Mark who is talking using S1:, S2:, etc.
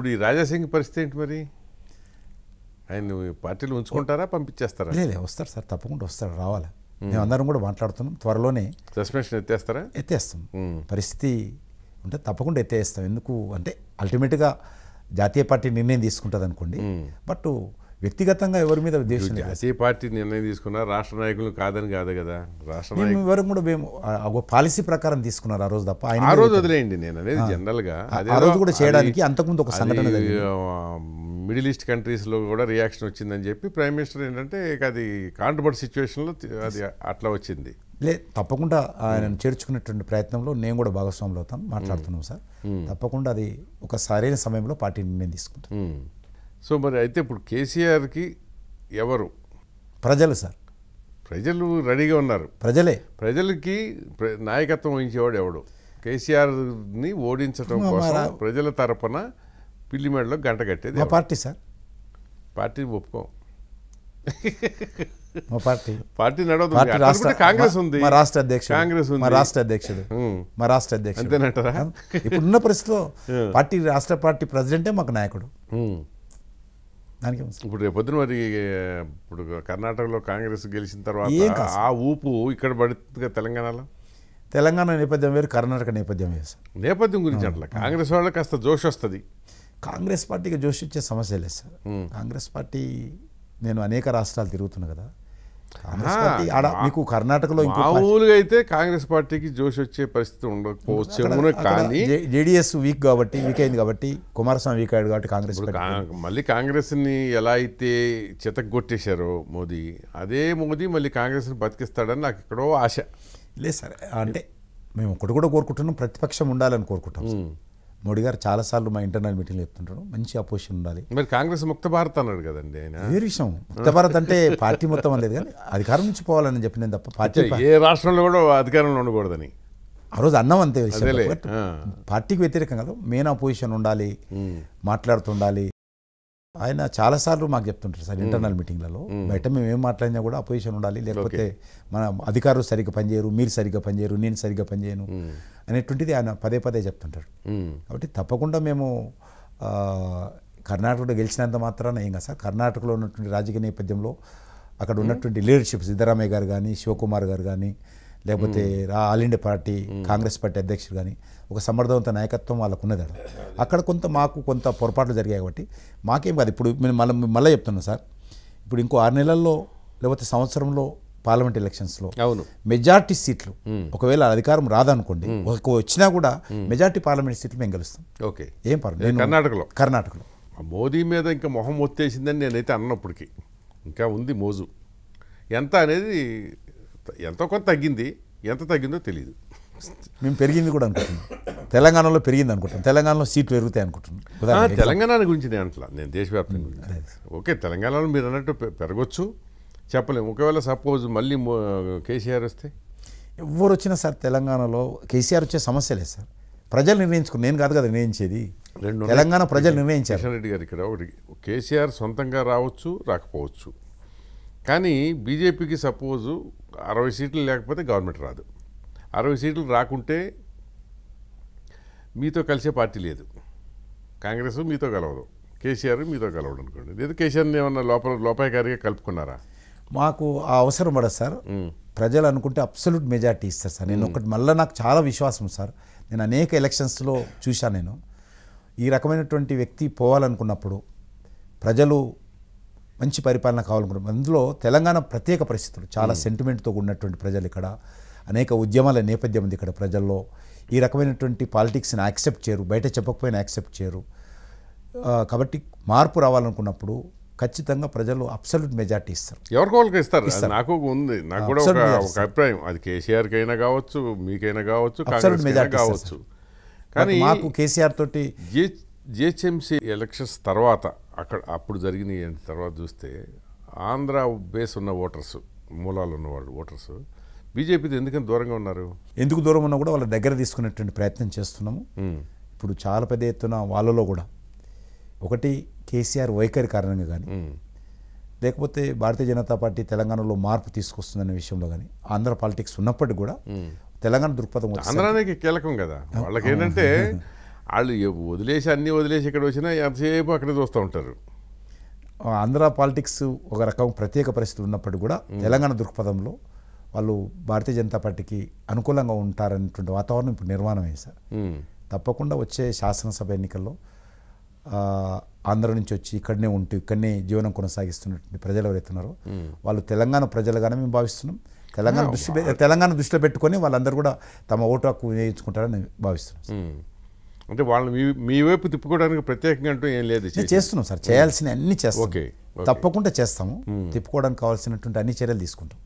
S1: ఇప్పుడు ఈ రాజాసింగ్ పరిస్థితి ఏంటి మరి ఆయన పార్టీలు ఉంచుకుంటారా పంపించేస్తారా లేదు
S2: వస్తారు సార్ తప్పకుండా వస్తారు రావాలి మేమందరం కూడా మాట్లాడుతున్నాం త్వరలోనే
S1: సస్పెన్షన్ ఎత్తేస్తారా
S2: ఎత్తేస్తాం పరిస్థితి ఉంటే తప్పకుండా ఎత్తేస్తాం ఎందుకు అంటే అల్టిమేట్గా జాతీయ పార్టీ నిర్ణయం తీసుకుంటుంది అనుకోండి బట్ వ్యక్తిగతంగా ఎవరి మీద ఉద్దేశం జాతీయ
S1: పార్టీ నిర్ణయం తీసుకున్నా రాష్ట్ర నాయకులు కాదని కాదు కదా రాష్ట్ర
S2: వరకు కూడా మేము ఒక పాలసీ ప్రకారం తీసుకున్నారు ఆ రోజు తప్ప ఆయన ఆ రోజు వదిలేయండి నేను అనేది జనరల్గా ఆ రోజు కూడా చేయడానికి అంతకుముందు ఒక సంఘటన
S1: మిడిల్ ఈస్ట్ కంట్రీస్లో కూడా రియాక్షన్ వచ్చిందని చెప్పి ప్రైమ్ మినిస్టర్ ఏంటంటే అది సిచ్యువేషన్ లో అది అట్లా వచ్చింది
S2: లే తప్పకుండా ఆయన hmm. చేర్చుకునేటువంటి ప్రయత్నంలో నేను కూడా భాగస్వాములు అవుతాను మాట్లాడుతున్నాం hmm. Sir hmm. తప్పకుండా అది ఒక సరైన సమయంలో పార్టీ నిర్ణయం తీసుకుంటాను
S1: సో మరి అయితే ఇప్పుడు కేసీఆర్కి ఎవరు ప్రజలు సార్ ప్రజలు రెడీగా ఉన్నారు ప్రజలే ప్రజలకి నాయకత్వం వహించేవాడు ఎవడు కేసీఆర్ని ఓడించడం కోసం ప్రజల తరపున పిల్లిమేడలో గంట కట్టేది మా పార్టీ సార్ పార్టీ ఒప్పుకోం
S2: మా పార్టీ పార్టీ నడవదు కాంగ్రెస్ ఉంది మా రాష్ట్ర అధ్యక్షుడు కాంగ్రెస్ ఉంది మా రాష్ట్ర అధ్యక్షుడు మా రాష్ట్ర అధ్యక్షుడు అంతేనంటారా ఇప్పుడున్న పరిస్థితిలో పార్టీ రాష్ట్ర పార్టీ ప్రెసిడెంటే మాకు నాయకుడు దానికి ఇప్పుడు
S1: రేపొద్దున మరి ఇప్పుడు కర్ణాటకలో కాంగ్రెస్ గెలిచిన తర్వాత ఆ ఊపు ఇక్కడ పడుతుంది తెలంగాణలో
S2: తెలంగాణ నేపథ్యం వేరు కర్ణాటక నేపథ్యం వేరు నేపథ్యం గురించి అట్లా
S1: కాంగ్రెస్ వాళ్ళకి కాస్త జోష్
S2: వస్తుంది కాంగ్రెస్ పార్టీకి జోష్ ఇచ్చే సమస్య లేదు సార్ కాంగ్రెస్ పార్టీ నేను అనేక రాష్ట్రాలు తిరుగుతున్నాను కదా ఆడ మీకు కర్ణాటకలో మామూలుగా
S1: అయితే కాంగ్రెస్ పార్టీకి జోష్ వచ్చే పరిస్థితి ఉండకపోవచ్చు కానీ
S2: జేడిఎస్ వీక్ కాబట్టి వీక్ అయింది కాబట్టి కుమారస్వామి వీక్ అయ్యాడు కాబట్టి కాంగ్రెస్
S1: మళ్ళీ కాంగ్రెస్ని ఎలా అయితే చితగొట్టేశారో మోదీ అదే మోదీ మళ్ళీ కాంగ్రెస్ని బతికిస్తాడని నాకు ఎక్కడో ఆశ లేదు సరే
S2: అంటే మేము ఒకటి కూడా కోరుకుంటున్నాం ప్రతిపక్షం ఉండాలని కోరుకుంటాం మోడీ గారు చాలాసార్లు మా ఇంటర్నల్ మీటింగ్లో చెప్తుంటాడు మంచి అపోజిషన్ ఉండాలి
S1: మరి కాంగ్రెస్ ముక్త భారత్ అన్నాడు కదండి
S2: విషయం ముక్త భారత్ అంటే పార్టీ మొత్తం అనేది కానీ అధికారం నుంచి పోవాలని చెప్పి నేను తప్ప పార్టీ
S1: ఏ రాష్ట్రంలో కూడా అధికారంలో ఉండకూడదని
S2: ఆ రోజు అన్నం అంతే పార్టీకి వ్యతిరేకం కదా మెయిన్ అపోజిషన్ ఉండాలి మాట్లాడుతుండాలి ఆయన చాలాసార్లు మాకు చెప్తుంటారు సార్ ఇంటర్నల్ మీటింగ్లలో బయట మేము ఏం మాట్లాడినా కూడా అపోజిషన్ ఉండాలి లేకపోతే మన అధికారులు సరిగ్గా పనిచేయరు మీరు సరిగ్గా పనిచేయరు నేను సరిగ్గా పనిచేయను అనేటువంటిది ఆయన పదే పదే చెప్తుంటాడు కాబట్టి తప్పకుండా మేము కర్ణాటకలో గెలిచినంత మాత్రాన ఏం కాదు సార్ కర్ణాటకలో ఉన్నటువంటి రాజకీయ నేపథ్యంలో అక్కడ ఉన్నటువంటి లీడర్షిప్ సిద్ధరామయ్య గారు కానీ శివకుమార్ గారు కానీ లేకపోతే all India party Congress party అధ్యక్షుడు కానీ ఒక సమర్థవంత నాయకత్వం వాళ్ళకు ఉన్నది అక్కడ కొంత మాకు కొంత పొరపాట్లు జరిగాయి కాబట్టి మాకేం కాదు ఇప్పుడు మేము మళ్ళీ మళ్ళీ చెప్తున్నాం సార్ ఇప్పుడు ఇంకో ఆరు నెలల్లో లేకపోతే సంవత్సరంలో పార్లమెంట్ ఎలక్షన్స్లో అవును మెజార్టీ సీట్లు ఒకవేళ అధికారం రాదనుకోండి ఒక వచ్చినా కూడా మెజార్టీ పార్లమెంట్ సీట్లు మేము గెలుస్తాం ఓకే ఏం పర్వాలేదు కర్ణాటకలో కర్ణాటకలో
S1: మోదీ మీద ఇంకా మొహం ఒత్తేసిందని నేనైతే అన్నప్పటికీ ఇంకా ఉంది మోజు ఎంత అనేది ఎంతో కొంత తగ్గింది ఎంత తగ్గిందో తెలియదు
S2: మేము పెరిగింది కూడా అనుకుంటున్నాం తెలంగాణలో పెరిగింది అనుకుంటాం తెలంగాణలో సీట్లు పెరుగుతాయి అనుకుంటున్నాం
S1: తెలంగాణ గురించి నేను అంటలా నేను దేశవ్యాప్తంగా గురించి ఓకే తెలంగాణలో మీరు అన్నట్టు పెరగచ్చు చెప్పలేము ఒకవేళ సపోజ్ మళ్ళీ కేసీఆర్ వస్తే
S2: ఎవరు వచ్చినా సార్ తెలంగాణలో కేసీఆర్ వచ్చే సమస్య లేదు సార్ ప్రజలు నిర్ణయించుకుని నేను కాదు కదా నిర్ణయించేది తెలంగాణ ప్రజలు నిర్ణయించారు
S1: కిషన్ రెడ్డి గారు ఇక్కడ ఒకటి కేసీఆర్ సొంతంగా రావచ్చు రాకపోవచ్చు కానీ బీజేపీకి సపోజు అరవై సీట్లు లేకపోతే గవర్నమెంట్ రాదు అరవై సీట్లు రాకుంటే మీతో కలిసే పార్టీ లేదు కాంగ్రెస్ మీతో కలవదు కేసీఆర్ మీతో కలవడం అనుకోండి లేదు కేసీఆర్ని ఏమన్నా లోపల లోపాయకారిగా కలుపుకున్నారా
S2: మాకు ఆ అవసరం పడదు సార్ ప్రజలు అనుకుంటే అబ్సల్యూట్ మెజార్టీ ఇస్తారు సార్ నేను ఒకటి మళ్ళీ నాకు చాలా విశ్వాసం సార్ నేను అనేక ఎలక్షన్స్లో చూశాను నేను ఈ రకమైనటువంటి వ్యక్తి పోవాలనుకున్నప్పుడు ప్రజలు మంచి పరిపాలన కావాలనుకుంటున్నాం అందులో తెలంగాణ ప్రత్యేక పరిస్థితులు చాలా సెంటిమెంట్తో ఉన్నటువంటి ప్రజలు ఇక్కడ అనేక ఉద్యమాల నేపథ్యం ఉంది ఇక్కడ ప్రజల్లో ఈ రకమైనటువంటి పాలిటిక్స్ని యాక్సెప్ట్ చేయరు బయట చెప్పకపోయినా యాక్సెప్ట్ చేయరు కాబట్టి మార్పు రావాలనుకున్నప్పుడు ఖచ్చితంగా ప్రజలు అబ్సల్యూట్ మెజార్టీ ఇస్తారు
S1: ఎవరికి వాళ్ళకి ఇస్తారు నాకు ఉంది నాకు కూడా ఒక అభిప్రాయం అది కేసీఆర్కి అయినా కావచ్చు మీకైనా కావచ్చు
S2: అబ్సల్యూట్ మెజార్టీ కావచ్చు కానీ మాకు కేసీఆర్ తోటి
S1: జిహెచ్ఎంసీ ఎలక్షన్స్ తర్వాత అక్కడ అప్పుడు జరిగిన తర్వాత చూస్తే ఆంధ్ర బేస్ ఉన్న ఓటర్స్ మూలాలు ఉన్నవాళ్ళు ఓటర్స్ బీజేపీతో ఎందుకని దూరంగా ఉన్నారు
S2: ఎందుకు దూరం ఉన్నా కూడా వాళ్ళ దగ్గర తీసుకునేటువంటి ప్రయత్నం చేస్తున్నాము ఇప్పుడు చాలా పెద్ద ఎత్తున వాళ్ళలో కూడా ఒకటి కేసీఆర్ వైఖరి కారణంగా కానీ లేకపోతే భారతీయ జనతా పార్టీ తెలంగాణలో మార్పు తీసుకొస్తుందనే విషయంలో కానీ ఆంధ్ర పాలిటిక్స్ ఉన్నప్పటికీ కూడా తెలంగాణ దృక్పథం
S1: ఆంధ్రానికి కీలకం కదా వాళ్ళకి ఏంటంటే వాళ్ళు వదిలేసి అన్నీ వదిలేసి ఇక్కడ వచ్చినా ఎంతసేపు అక్కడే చూస్తూ ఉంటారు
S2: ఆంధ్ర పాలిటిక్స్ ఒక రకం ప్రత్యేక పరిస్థితి ఉన్నప్పటికీ కూడా తెలంగాణ దృక్పథంలో వాళ్ళు భారతీయ జనతా పార్టీకి అనుకూలంగా ఉంటారనేటువంటి వాతావరణం ఇప్పుడు నిర్మాణం సార్ తప్పకుండా వచ్చే శాసనసభ ఎన్నికల్లో ఆంధ్ర నుంచి వచ్చి ఇక్కడనే ఉంటూ ఇక్కడనే జీవనం కొనసాగిస్తున్నటువంటి ప్రజలు ఎవరైతున్నారో వాళ్ళు తెలంగాణ ప్రజలుగానే మేము భావిస్తున్నాం తెలంగాణ దృష్టి తెలంగాణ దృష్టిలో పెట్టుకొని వాళ్ళందరూ కూడా తమ ఓటు హక్కు వినియోగించుకుంటారని భావిస్తున్నాం
S1: అంటే వాళ్ళని మీ మీ వైపు తిప్పుకోవడానికి ప్రత్యేకంగా అంటూ ఏం లేదు చేస్తున్నాం సార్ చేయాల్సిన అన్ని చేస్తాం ఓకే
S2: తప్పకుండా చేస్తాము తిప్పుకోవడానికి కావాల్సినటువంటి అన్ని చర్యలు తీసుకుంటాం